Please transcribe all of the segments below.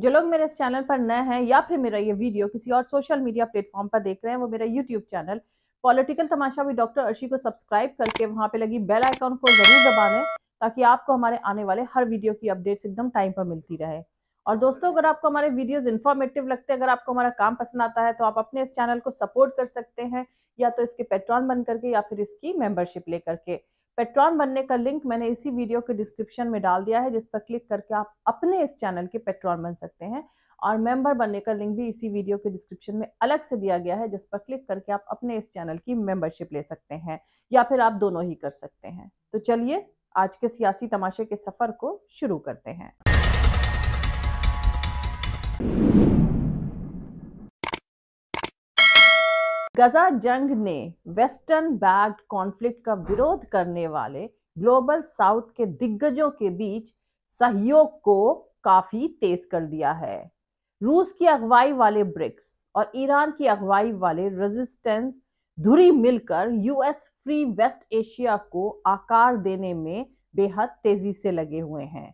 जो लोग मेरे इस चैनल पर नए हैं या फिर मेरा ये वीडियो किसी और सोशल मीडिया प्लेटफॉर्म पर देख रहे हैं वो मेरा यूट्यूब चैनल पॉलिटिकल तमाशा भी डॉक्टर अर्शी को सब्सक्राइब करके वहाँ पे लगी बेल आइकॉन को जरूर दबा दें ताकि आपको हमारे आने वाले हर वीडियो की अपडेट्स एकदम टाइम पर मिलती रहे और दोस्तों अगर आपको हमारे वीडियोस इन्फॉर्मेटिव लगते हैं अगर आपको हमारा काम पसंद आता है तो आप अपने इस चैनल को सपोर्ट कर सकते हैं या तो इसके पेट्रॉन बन करके या फिर इसकी मेंबरशिप ले करके पेट्रॉन बनने का लिंक मैंने इसी वीडियो के डिस्क्रिप्शन में डाल दिया है जिस पर क्लिक करके आप अपने इस चैनल के पेट्रॉन बन सकते हैं और मेंबर बनने का लिंक भी इसी वीडियो के डिस्क्रिप्शन में अलग से दिया गया है जिस पर क्लिक करके आप अपने इस चैनल की मेंबरशिप ले सकते हैं या फिर आप दोनों ही कर सकते हैं तो चलिए आज के सियासी तमाशे के सफर को शुरू करते हैं गजा जंग ने वेस्टर्न बैग्ड कॉन्फ्लिक्ट का विरोध करने वाले ग्लोबल साउथ के दिग्गजों के बीच सहयोग को काफी तेज कर दिया है रूस की अगुवाई वाले ब्रिक्स और ईरान की अगुवाई वाले रेजिस्टेंस धुरी मिलकर यूएस फ्री वेस्ट एशिया को आकार देने में बेहद तेजी से लगे हुए हैं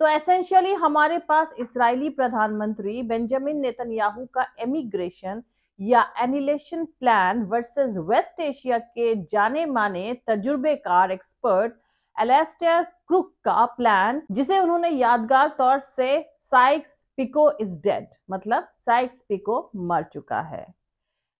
तो एसेंशियली हमारे पास इसराइली प्रधानमंत्री बेंजामिन नेतन्याहू का एमिग्रेशन या annihilation plan versus West Asia के जाने माने तजुर्बेकार एक्सपर्ट एलेस्टर क्रुक का प्लान जिसे उन्होंने यादगार तौर से साइक्स पिको इज डेड मतलब साइक्स पिको मर चुका है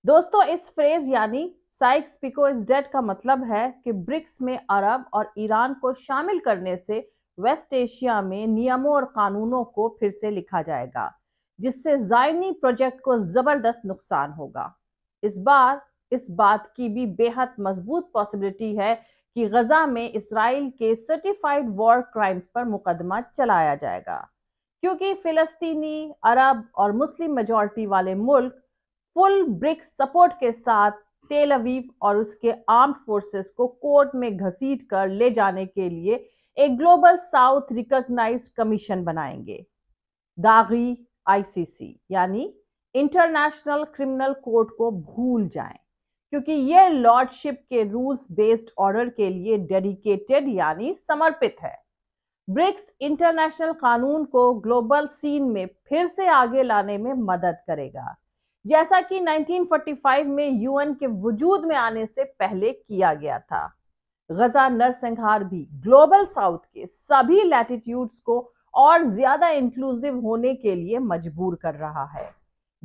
दोस्तों इस फ्रेज यानी साइक्स पिको इज डेड का मतलब है कि ब्रिक्स में अरब और ईरान को शामिल करने से वेस्ट एशिया में नियमों और कानूनों को फिर से लिखा जाएगा जिससे जायनी प्रोजेक्ट को जबरदस्त नुकसान होगा इस बार इस बात की भी बेहद मजबूत पॉसिबिलिटी है कि गजा में इसराइल के सर्टिफाइड वॉर क्राइम्स पर मुकदमा चलाया जाएगा क्योंकि फिलस्तीनी अरब और मुस्लिम मेजॉरिटी वाले मुल्क फुल ब्रिक्स सपोर्ट के साथ तेल अवीव और उसके आर्म फोर्सेस को कोर्ट में घसीट कर ले जाने के लिए एक ग्लोबल साउथ रिकॉग्नाइज्ड कमीशन बनाएंगे दागी आईसीसी यानी इंटरनेशनल क्रिमिनल कोर्ट को भूल जाएं क्योंकि ये लॉर्डशिप के रूल्स बेस्ड ऑर्डर के लिए डेडिकेटेड यानी समर्पित है ब्रिक्स इंटरनेशनल कानून को ग्लोबल सीन में फिर से आगे लाने में मदद करेगा जैसा कि 1945 में यूएन के वजूद में आने से पहले किया गया था गजा नरसंहार भी ग्लोबल साउथ के सभी लैटिट्यूड्स को और ज्यादा इंक्लूसिव होने के लिए मजबूर कर रहा है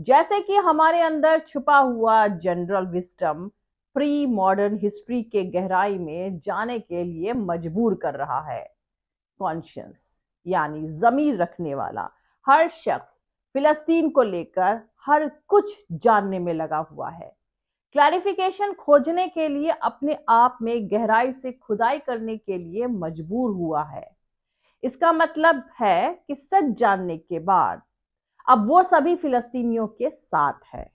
जैसे कि हमारे अंदर छुपा हुआ general wisdom pre modern history के गहराई में जाने के लिए मजबूर कर रहा है कॉन्शियंस यानी जमीर रखने वाला हर शख्स फिलस्तीन को लेकर हर कुछ जानने में लगा हुआ है क्लैरिफिकेशन खोजने के लिए अपने आप में गहराई से खुदाई करने के लिए मजबूर हुआ है इसका मतलब है कि सच जानने के बाद अब वो सभी फिलस्तीनियों के साथ है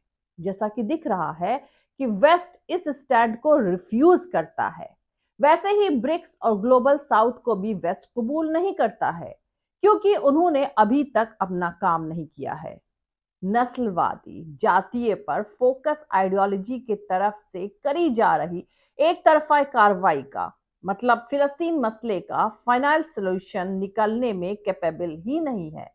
जैसा कि दिख रहा है कि वेस्ट इस स्टैंड को रिफ्यूज करता है वैसे ही ब्रिक्स और ग्लोबल साउथ को भी वेस्ट कबूल नहीं करता है क्योंकि उन्होंने अभी तक अपना काम नहीं किया है नस्लवादी जातीय पर फोकस आइडियोलॉजी के तरफ से करी जा रही एक तरफा कार्रवाई का मतलब फिलस्तीन मसले का फाइनल सोल्यूशन निकलने में कैपेबल ही नहीं है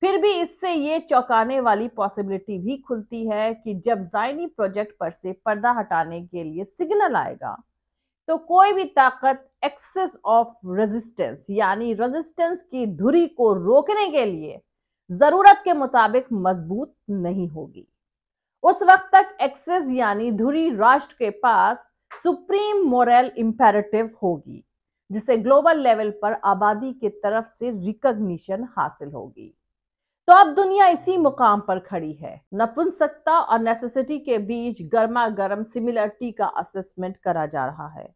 फिर भी इससे ये चौंकाने वाली पॉसिबिलिटी भी खुलती है कि जब जायनी प्रोजेक्ट पर से पर्दा हटाने के लिए सिग्नल आएगा तो कोई भी ताकत एक्सेस ऑफ रेजिस्टेंस यानी रेजिस्टेंस की धुरी को रोकने के लिए जरूरत के मुताबिक मजबूत नहीं होगी उस वक्त तक एक्सेस यानी धुरी राष्ट्र के पास सुप्रीम मोरल इम्पेरेटिव होगी जिसे ग्लोबल लेवल पर आबादी की तरफ से रिकग्निशन हासिल होगी तो अब दुनिया इसी मुकाम पर खड़ी है नपुंसकता और नेसेसिटी के बीच गर्मा गर्म सिमिलरिटी का असेसमेंट करा जा रहा है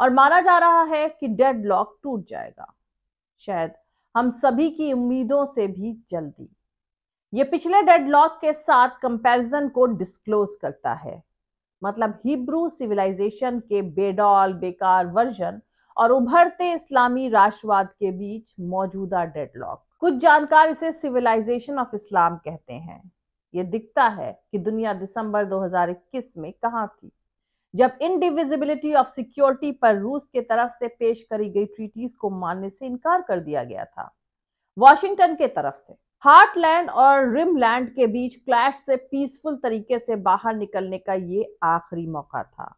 और माना जा रहा है कि डेड लॉक टूट जाएगा शायद हम सभी की उम्मीदों से भी जल्दी ये पिछले डेड लॉक के साथ कंपैरिजन को डिस्क्लोज करता है मतलब हिब्रू सिविलाइजेशन के बेडौल बेकार वर्जन और उभरते इस्लामी राष्ट्रवाद के बीच मौजूदा डेडलॉक कुछ जानकार इसे सिविलाइजेशन ऑफ इस्लाम कहते हैं ये दिखता है कि दुनिया दिसंबर 2021 में कहा थी जब इनडिविजिबिलिटी ऑफ सिक्योरिटी पर रूस के तरफ से पेश करी गई ट्रीटीज को मानने से इनकार कर दिया गया था वॉशिंगटन के तरफ से हार्टलैंड और रिमलैंड के बीच क्लैश से पीसफुल तरीके से बाहर निकलने का ये आखिरी मौका था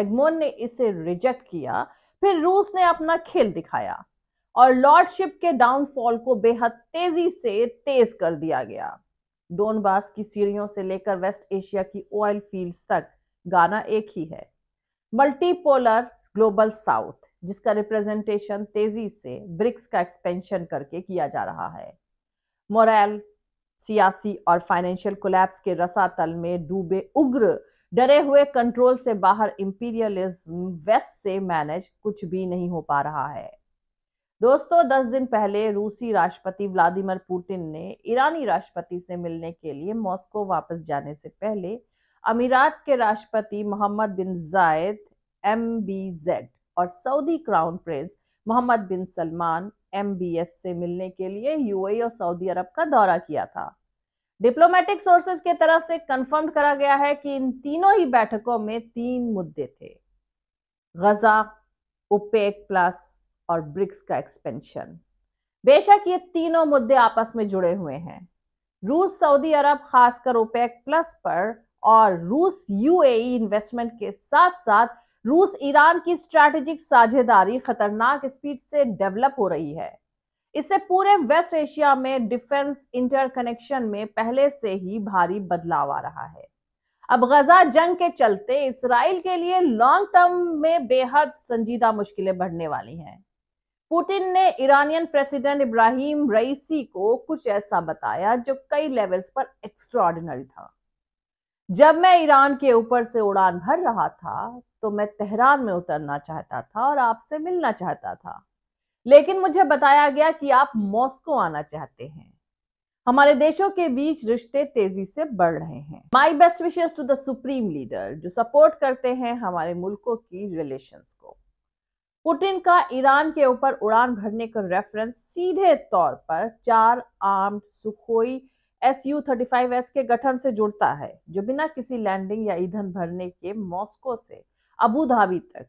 एगमोन ने इसे रिजेक्ट किया फिर रूस ने अपना खेल दिखाया और लॉर्डशिप के डाउनफॉल को बेहद तेजी से तेज कर दिया गया डोनबास की सीढ़ियों से लेकर वेस्ट एशिया की ऑयल फील्ड्स तक गाना एक ही है मल्टीपोलर ग्लोबल साउथ जिसका रिप्रेजेंटेशन तेजी से ब्रिक्स का एक्सपेंशन करके किया जा रहा है मोरल सियासी और फाइनेंशियल कोलैप्स के रसातल में डूबे उग्र डरे हुए कंट्रोल से बाहर इंपीरियलिज्म वेस्ट से मैनेज कुछ भी नहीं हो पा रहा है दोस्तों दस दिन पहले रूसी राष्ट्रपति व्लादिमीर पुतिन ने ईरानी राष्ट्रपति से मिलने के लिए मॉस्को वापस जाने से पहले अमीरात के राष्ट्रपति मोहम्मद बिन जायद एम और Saudi crown prince Mohammed bin Salman M से मिलने के लिए यूएई e और सऊदी अरब का दौरा किया था डिप्लोमेटिक सोर्सेज के तरफ से कंफर्म करा गया है कि इन तीनों ही बैठकों में तीन मुद्दे थे गजा उपेक प्लस और ब्रिक्स का एक्सपेंशन बेशक ये तीनों मुद्दे आपस में जुड़े हुए हैं रूस सऊदी अरब खासकर ओपेक प्लस पर और रूस यूएई इन्वेस्टमेंट e के साथ साथ रूस ईरान की स्ट्रैटेजिक साझेदारी खतरनाक स्पीड से डेवलप हो रही है इससे पूरे वेस्ट एशिया में डिफेंस इंटरकनेक्शन में पहले से ही भारी बदलाव आ रहा है अब गजा जंग के चलते इसराइल के लिए लॉन्ग टर्म में बेहद संजीदा मुश्किलें बढ़ने वाली हैं पुतिन ने ईरानियन प्रेसिडेंट इब्राहिम रईसी को कुछ ऐसा बताया जो कई लेवल्स पर एक्स्ट्रॉर्डिनरी था जब मैं ईरान के ऊपर से उड़ान भर रहा था तो मैं तेहरान में उतरना चाहता था और आपसे मिलना चाहता था लेकिन मुझे बताया गया कि आप मॉस्को आना चाहते हैं हमारे देशों के बीच रिश्ते तेजी से बढ़ रहे हैं my best wishes to the supreme leader जो सपोर्ट करते हैं हमारे मुल्कों की रिलेशन को पुटिन का ईरान के ऊपर उड़ान भरने का रेफरेंस सीधे तौर पर चार armed Sukhoi S U thirty five S के गठन से जुड़ता है जो बिना किसी लैंडिंग या ईंधन भरने के मॉस्को से अबू धाबी तक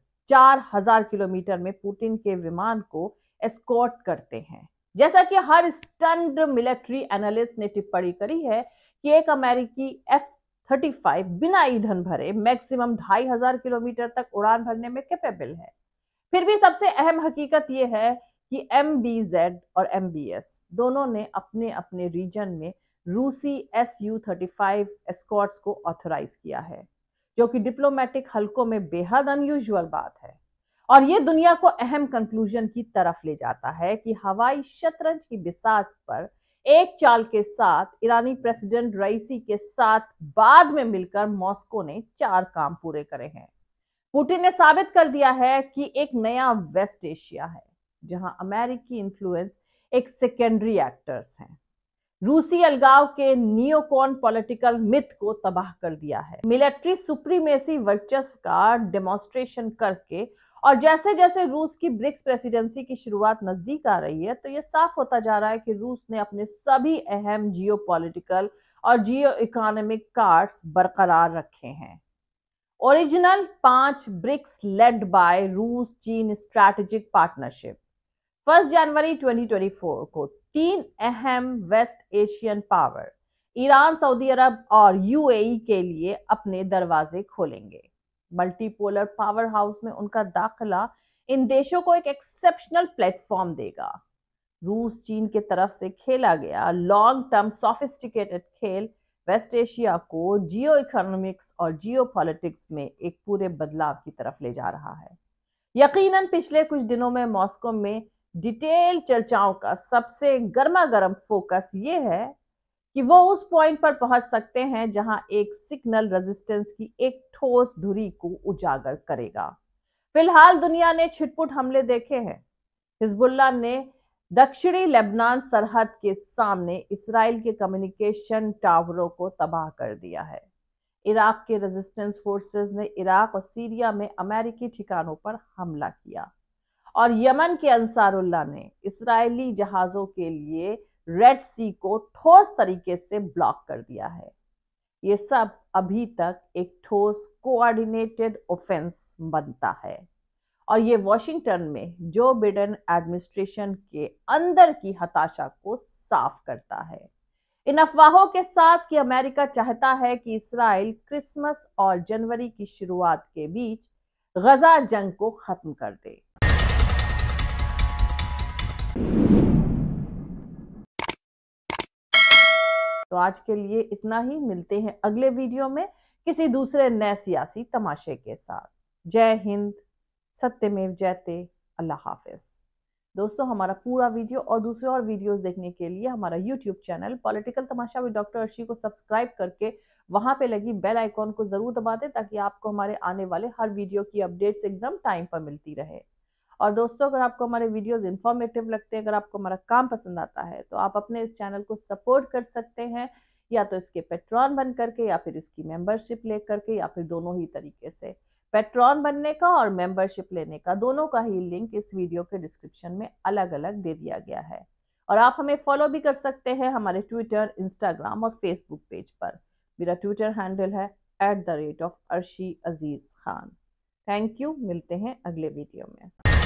हजार किलोमीटर में पुतिन के विमान को एस्कॉर्ट करते हैं जैसा कि हर स्टंड मिलिट्री एनालिस्ट ने टिप्पणी करी है कि एक अमेरिकी एफ फाइव बिना ईंधन भरे मैक्सिमम ढाई हजार किलोमीटर तक उड़ान भरने में कैपेबल है फिर भी सबसे अहम हकीकत यह है कि एम और एम दोनों ने अपने अपने रीजन में रूसी S U thirty five escorts को ऑथराइज किया है जो कि डिप्लोमेटिक हलकों में बेहद अनयूजुअल बात है और ये दुनिया को अहम कंक्लूजन की तरफ ले जाता है कि हवाई शतरंज की बिसात पर एक चाल के साथ ईरानी प्रेसिडेंट रईसी के साथ बाद में मिलकर मॉस्को ने चार काम पूरे करे हैं पुटिन ने साबित कर दिया है कि एक नया वेस्ट एशिया है जहां अमेरिकी इन्फ्लुएंस एक सेकेंडरी एक्टर्स हैं रूसी अलगाव के नियोकॉन पॉलिटिकल मिथ को तबाह कर दिया है मिलिट्री सुप्रीमेसी वर्चस्व का डेमोन्स्ट्रेशन करके और जैसे जैसे रूस की ब्रिक्स प्रेसिडेंसी की शुरुआत नजदीक आ रही है तो ये साफ होता जा रहा है कि रूस ने अपने सभी अहम जियो पॉलिटिकल और जियो इकोनॉमिक कार्ड बरकरार रखे हैं ओरिजिनल पांच ब्रिक्स लेड बाय रूस चीन स्ट्रेटेजिक पार्टनरशिप फर्स्ट जनवरी 2024 को तीन अहम West Asian power Iran Saudi Arabia और यूएई के लिए अपने दरवाजे खोलेंगे मल्टीपोलर पावर हाउस में उनका दाखला इन देशों को एक एक्सेप्शनल प्लेटफॉर्म देगा रूस चीन के तरफ से खेला गया लॉन्ग टर्म सोफिस्टिकेटेड खेल वेस्ट एशिया को जियो इकोनॉमिक्स और जियो पॉलिटिक्स में एक पूरे बदलाव की तरफ ले जा रहा है यकीनन पिछले कुछ दिनों में मॉस्को में डिटेल चर्चाओं का सबसे गर्मा गर्म फोकस ये है कि वो उस पॉइंट पर पहुंच सकते हैं जहां एक सिग्नल रेजिस्टेंस की एक ठोस धुरी को उजागर करेगा फिलहाल दुनिया ने छिटपुट हमले देखे हैं हिजबुल्ला ने दक्षिणी लेबनान सरहद के सामने इसराइल के कम्युनिकेशन टावरों को तबाह कर दिया है इराक के रेजिस्टेंस फोर्सेस ने इराक और सीरिया में अमेरिकी ठिकानों पर हमला किया और यमन के अंसारुल्ला ने इसराइली जहाज़ों के लिए रेड सी को ठोस तरीके से ब्लॉक कर दिया है ये सब अभी तक एक ठोस कोऑर्डिनेटेड ऑफेंस बनता है और ये वॉशिंगटन में जो बिडन एडमिनिस्ट्रेशन के अंदर की हताशा को साफ करता है इन अफवाहों के साथ कि अमेरिका चाहता है कि इसराइल क्रिसमस और जनवरी की शुरुआत के बीच गजा जंग को खत्म कर दे आज के लिए इतना ही मिलते हैं अगले वीडियो में किसी दूसरे नए सियासी तमाशे के साथ जय हिंद सत्यमेव जयते अल्लाह हाफिज दोस्तों हमारा पूरा वीडियो और दूसरे और वीडियोस देखने के लिए हमारा YouTube channel political tamasha with doctor Arshi को सब्सक्राइब करके वहां पे लगी बेल आइकॉन को जरूर दबा दें ताकि आपको हमारे आने वाले हर वीडियो की अपडेट्स एकदम टाइम पर मिलती रहे और दोस्तों अगर आपको हमारे वीडियोस इन्फॉर्मेटिव लगते हैं अगर आपको हमारा काम पसंद आता है तो आप अपने इस चैनल को सपोर्ट कर सकते हैं या तो इसके पेट्रॉन बन करके या फिर इसकी मेंबरशिप ले करके या फिर दोनों ही तरीके से पेट्रॉन बनने का और मेंबरशिप लेने का दोनों का ही लिंक इस वीडियो के डिस्क्रिप्शन में अलग अलग दे दिया गया है और आप हमें फॉलो भी कर सकते हैं हमारे ट्विटर इंस्टाग्राम और फेसबुक पेज पर मेरा ट्विटर हैंडल है at the rate of Arshi Aziz Khan thank you मिलते हैं अगले वीडियो में